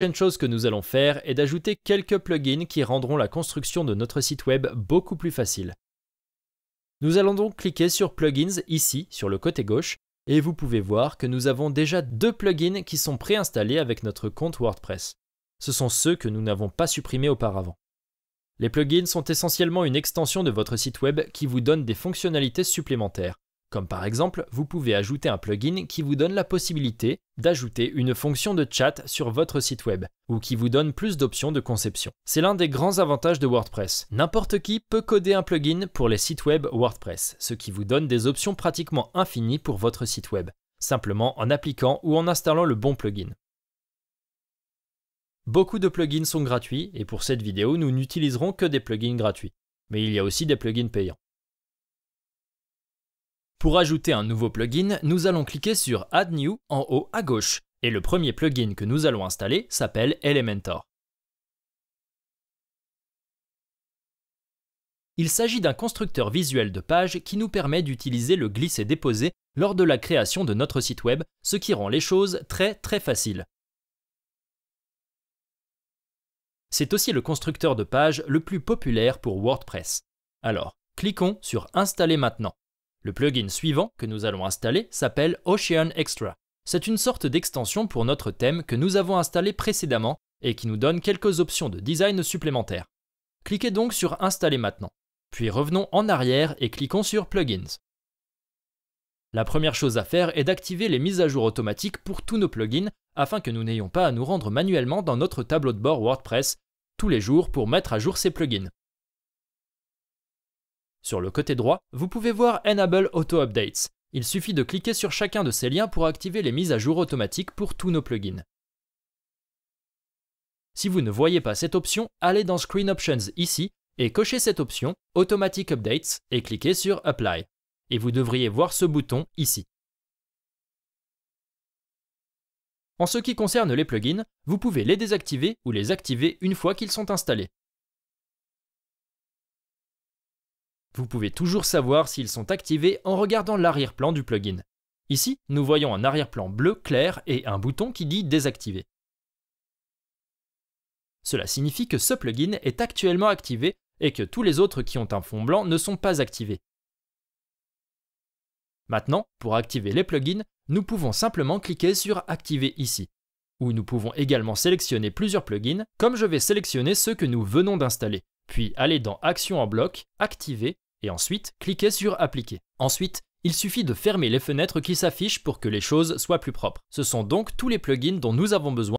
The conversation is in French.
La prochaine chose que nous allons faire est d'ajouter quelques plugins qui rendront la construction de notre site web beaucoup plus facile. Nous allons donc cliquer sur Plugins ici, sur le côté gauche, et vous pouvez voir que nous avons déjà deux plugins qui sont préinstallés avec notre compte WordPress. Ce sont ceux que nous n'avons pas supprimés auparavant. Les plugins sont essentiellement une extension de votre site web qui vous donne des fonctionnalités supplémentaires. Comme par exemple, vous pouvez ajouter un plugin qui vous donne la possibilité d'ajouter une fonction de chat sur votre site web ou qui vous donne plus d'options de conception. C'est l'un des grands avantages de WordPress. N'importe qui peut coder un plugin pour les sites web WordPress, ce qui vous donne des options pratiquement infinies pour votre site web, simplement en appliquant ou en installant le bon plugin. Beaucoup de plugins sont gratuits et pour cette vidéo, nous n'utiliserons que des plugins gratuits. Mais il y a aussi des plugins payants. Pour ajouter un nouveau plugin, nous allons cliquer sur Add New en haut à gauche, et le premier plugin que nous allons installer s'appelle Elementor. Il s'agit d'un constructeur visuel de page qui nous permet d'utiliser le glisser-déposer lors de la création de notre site web, ce qui rend les choses très très faciles. C'est aussi le constructeur de page le plus populaire pour WordPress. Alors, cliquons sur Installer maintenant. Le plugin suivant que nous allons installer s'appelle Ocean Extra. C'est une sorte d'extension pour notre thème que nous avons installé précédemment et qui nous donne quelques options de design supplémentaires. Cliquez donc sur Installer maintenant, puis revenons en arrière et cliquons sur Plugins. La première chose à faire est d'activer les mises à jour automatiques pour tous nos plugins afin que nous n'ayons pas à nous rendre manuellement dans notre tableau de bord WordPress tous les jours pour mettre à jour ces plugins. Sur le côté droit, vous pouvez voir Enable Auto Updates. Il suffit de cliquer sur chacun de ces liens pour activer les mises à jour automatiques pour tous nos plugins. Si vous ne voyez pas cette option, allez dans Screen Options ici et cochez cette option Automatic Updates et cliquez sur Apply. Et vous devriez voir ce bouton ici. En ce qui concerne les plugins, vous pouvez les désactiver ou les activer une fois qu'ils sont installés. Vous pouvez toujours savoir s'ils sont activés en regardant l'arrière-plan du plugin. Ici, nous voyons un arrière-plan bleu clair et un bouton qui dit désactiver. Cela signifie que ce plugin est actuellement activé et que tous les autres qui ont un fond blanc ne sont pas activés. Maintenant, pour activer les plugins, nous pouvons simplement cliquer sur Activer ici, Ou nous pouvons également sélectionner plusieurs plugins, comme je vais sélectionner ceux que nous venons d'installer, puis aller dans Action en bloc, Activer et ensuite cliquez sur Appliquer. Ensuite, il suffit de fermer les fenêtres qui s'affichent pour que les choses soient plus propres. Ce sont donc tous les plugins dont nous avons besoin